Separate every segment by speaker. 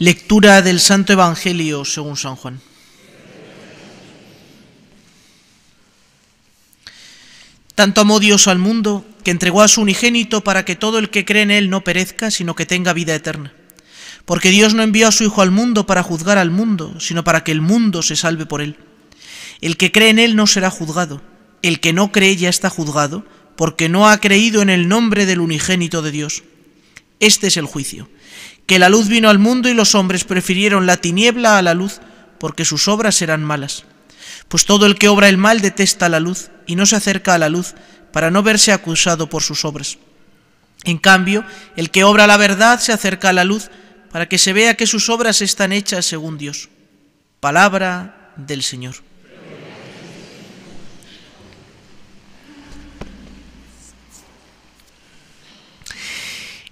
Speaker 1: Lectura del Santo Evangelio según San Juan. Tanto amó Dios al mundo que entregó a su unigénito para que todo el que cree en él no perezca, sino que tenga vida eterna. Porque Dios no envió a su Hijo al mundo para juzgar al mundo, sino para que el mundo se salve por él. El que cree en él no será juzgado, el que no cree ya está juzgado, porque no ha creído en el nombre del unigénito de Dios. Este es el juicio que la luz vino al mundo y los hombres prefirieron la tiniebla a la luz, porque sus obras eran malas. Pues todo el que obra el mal detesta la luz y no se acerca a la luz para no verse acusado por sus obras. En cambio, el que obra la verdad se acerca a la luz para que se vea que sus obras están hechas según Dios. Palabra del Señor.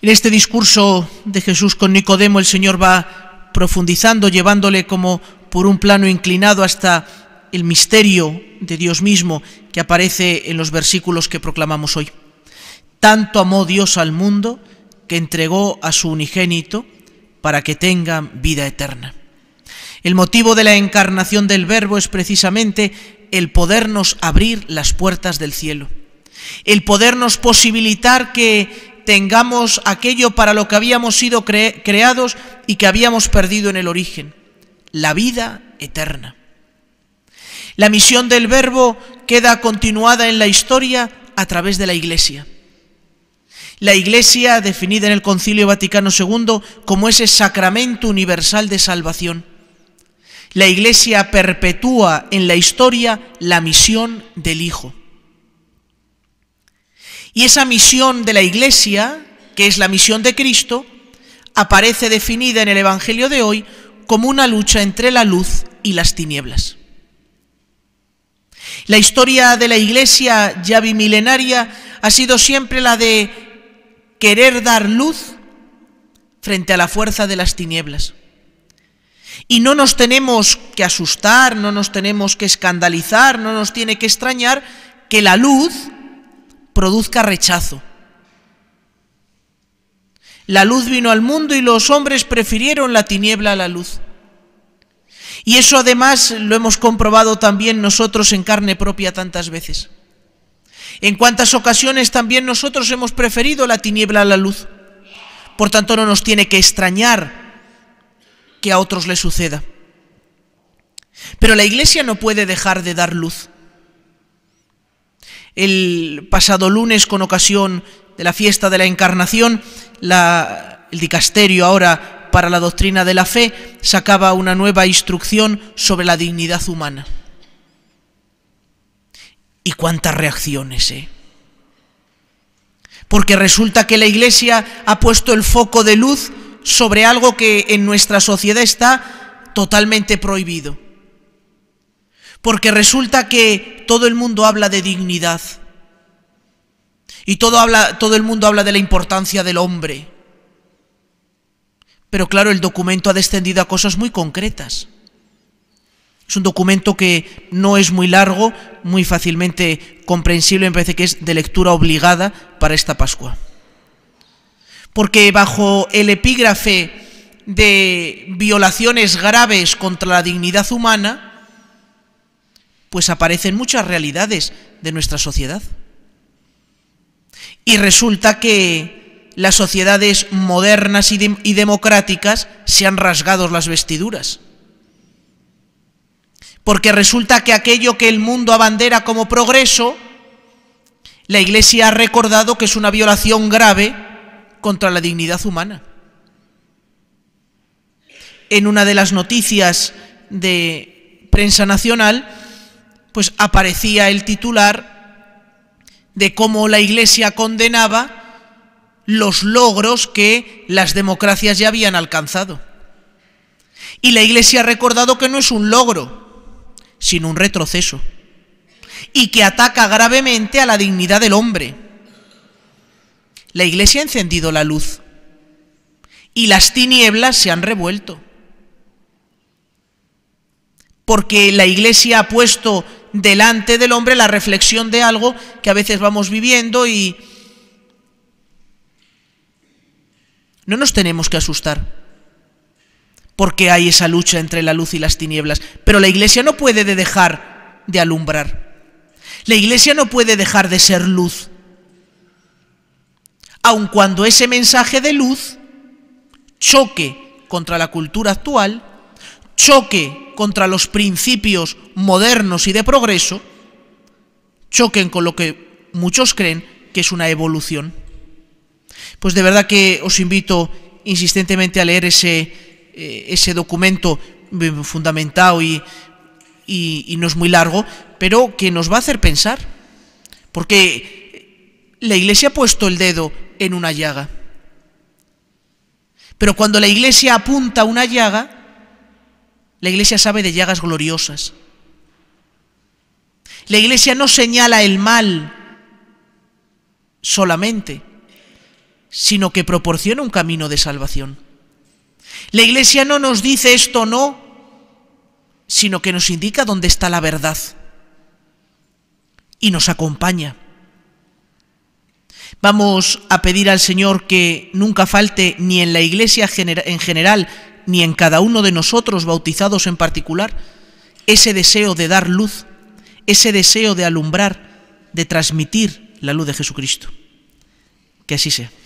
Speaker 1: En este discurso de Jesús con Nicodemo el Señor va profundizando, llevándole como por un plano inclinado hasta el misterio de Dios mismo que aparece en los versículos que proclamamos hoy. Tanto amó Dios al mundo que entregó a su unigénito para que tenga vida eterna. El motivo de la encarnación del Verbo es precisamente el podernos abrir las puertas del cielo, el podernos posibilitar que tengamos aquello para lo que habíamos sido creados y que habíamos perdido en el origen, la vida eterna. La misión del Verbo queda continuada en la historia a través de la Iglesia. La Iglesia, definida en el Concilio Vaticano II como ese sacramento universal de salvación. La Iglesia perpetúa en la historia la misión del Hijo. Y esa misión de la Iglesia, que es la misión de Cristo, aparece definida en el Evangelio de hoy como una lucha entre la luz y las tinieblas. La historia de la Iglesia ya bimilenaria ha sido siempre la de querer dar luz frente a la fuerza de las tinieblas. Y no nos tenemos que asustar, no nos tenemos que escandalizar, no nos tiene que extrañar que la luz produzca rechazo. La luz vino al mundo y los hombres prefirieron la tiniebla a la luz. Y eso además lo hemos comprobado también nosotros en carne propia tantas veces. En cuántas ocasiones también nosotros hemos preferido la tiniebla a la luz. Por tanto, no nos tiene que extrañar que a otros le suceda. Pero la Iglesia no puede dejar de dar luz. El pasado lunes, con ocasión de la fiesta de la Encarnación, el dicasterio ahora para la doctrina de la fe sacaba una nueva instrucción sobre la dignidad humana. ¿Y cuántas reacciones, eh? Porque resulta que la Iglesia ha puesto el foco de luz sobre algo que en nuestra sociedad está totalmente prohibido. Porque resulta que todo el mundo habla de dignidad. Y todo, habla, todo el mundo habla de la importancia del hombre. Pero claro, el documento ha descendido a cosas muy concretas. Es un documento que no es muy largo, muy fácilmente comprensible, me parece que es de lectura obligada para esta Pascua. Porque bajo el epígrafe de violaciones graves contra la dignidad humana, pues aparecen muchas realidades de nuestra sociedad. Y resulta que las sociedades modernas y, democráticas se han rasgado las vestiduras. Porque resulta que aquello que el mundo abandera como progreso, la Iglesia ha recordado que es una violación grave contra la dignidad humana. En una de las noticias de prensa nacional pues aparecía el titular de cómo la Iglesia condenaba los logros que las democracias ya habían alcanzado. Y la Iglesia ha recordado que no es un logro, sino un retroceso, y que ataca gravemente a la dignidad del hombre. La Iglesia ha encendido la luz y las tinieblas se han revuelto, porque la Iglesia ha puesto delante del hombre la reflexión de algo que a veces vamos viviendo y no nos tenemos que asustar porque hay esa lucha entre la luz y las tinieblas. Pero la iglesia no puede dejar de alumbrar. La iglesia no puede dejar de ser luz. Aun cuando ese mensaje de luz choque contra la cultura actual, choque contra los principios modernos y de progreso, choquen con lo que muchos creen que es una evolución. Pues de verdad que os invito insistentemente a leer ese, eh, ese documento eh, fundamentado y, y no es muy largo, pero que nos va a hacer pensar, porque la Iglesia ha puesto el dedo en una llaga. Pero cuando la Iglesia apunta una llaga, la iglesia sabe de llagas gloriosas. La iglesia no señala el mal solamente, sino que proporciona un camino de salvación. La iglesia no nos dice esto no, sino que nos indica dónde está la verdad y nos acompaña. Vamos a pedir al Señor que nunca falte ni en la iglesia en general, ni en cada uno de nosotros bautizados en particular, ese deseo de dar luz, ese deseo de alumbrar, de transmitir la luz de Jesucristo. Que así sea.